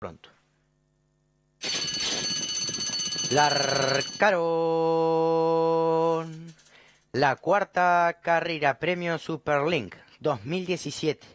pronto. Larcaron la cuarta carrera Premio Superlink 2017.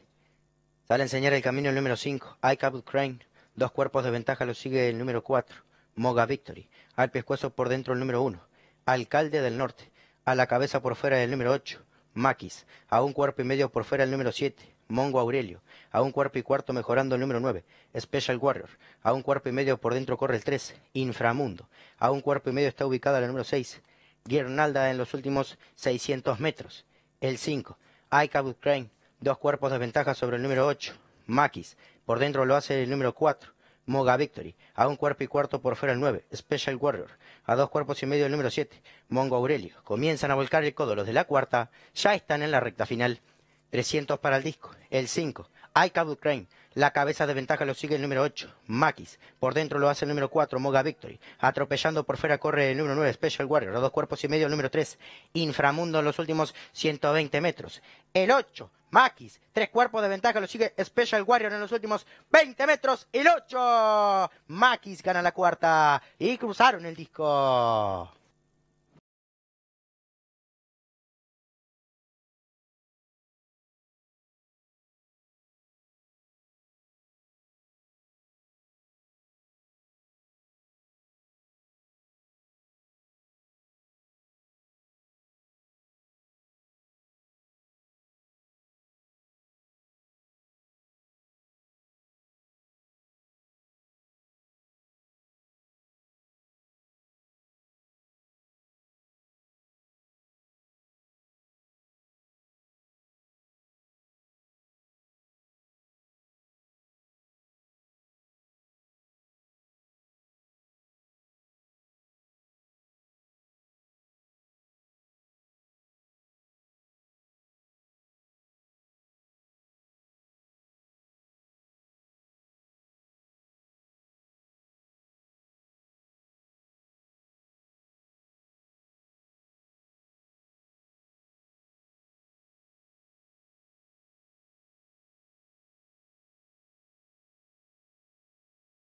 Sale a enseñar el camino el número 5, Icab Crane. Dos cuerpos de ventaja lo sigue el número 4, Moga Victory. Al pescuezo por dentro el número 1, Alcalde del Norte. A la cabeza por fuera el número 8, Maquis, a un cuerpo y medio por fuera el número 7, Mongo Aurelio, a un cuerpo y cuarto mejorando el número 9, Special Warrior, a un cuerpo y medio por dentro corre el 3, Inframundo, a un cuerpo y medio está ubicada la número 6, Guirnalda en los últimos 600 metros, el 5, Aika Crane, dos cuerpos de ventaja sobre el número 8, Maquis, por dentro lo hace el número 4, Moga Victory, a un cuerpo y cuarto por fuera el 9, Special Warrior, a dos cuerpos y medio el número 7, Mongo Aurelio. Comienzan a volcar el codo los de la cuarta, ya están en la recta final. 300 para el disco, el 5, iCable Crane, la cabeza de ventaja lo sigue el número 8, Makis. Por dentro lo hace el número 4, Moga Victory. Atropellando por fuera corre el número 9, Special Warrior. A dos cuerpos y medio el número 3, Inframundo en los últimos 120 metros. El 8, Maquis. Tres cuerpos de ventaja lo sigue Special Warrior en los últimos 20 metros. El 8. Maquis gana la cuarta. Y cruzaron el disco.